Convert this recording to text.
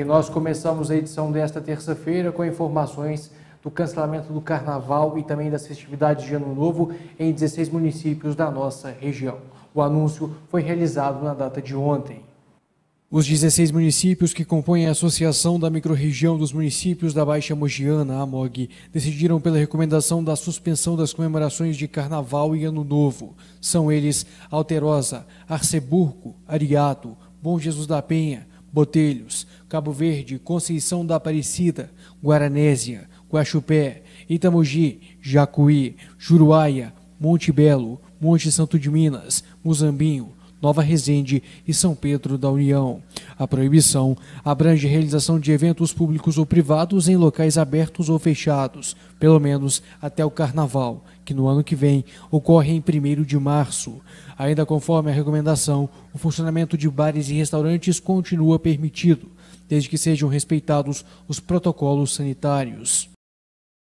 E nós começamos a edição desta terça-feira com informações do cancelamento do carnaval e também das festividades de Ano Novo em 16 municípios da nossa região. O anúncio foi realizado na data de ontem. Os 16 municípios que compõem a Associação da Microrregião dos Municípios da Baixa Mogiana, AMOG, decidiram pela recomendação da suspensão das comemorações de Carnaval e Ano Novo. São eles Alterosa, Arceburgo, Ariato, Bom Jesus da Penha, Botelhos, Cabo Verde, Conceição da Aparecida, Guaranésia, Guaxupé, Itamogi, Jacuí, Juruaia, Monte Belo, Monte Santo de Minas, Muzambinho, Nova Resende e São Pedro da União. A proibição abrange a realização de eventos públicos ou privados em locais abertos ou fechados, pelo menos até o Carnaval, que no ano que vem ocorre em 1 de março. Ainda conforme a recomendação, o funcionamento de bares e restaurantes continua permitido, desde que sejam respeitados os protocolos sanitários.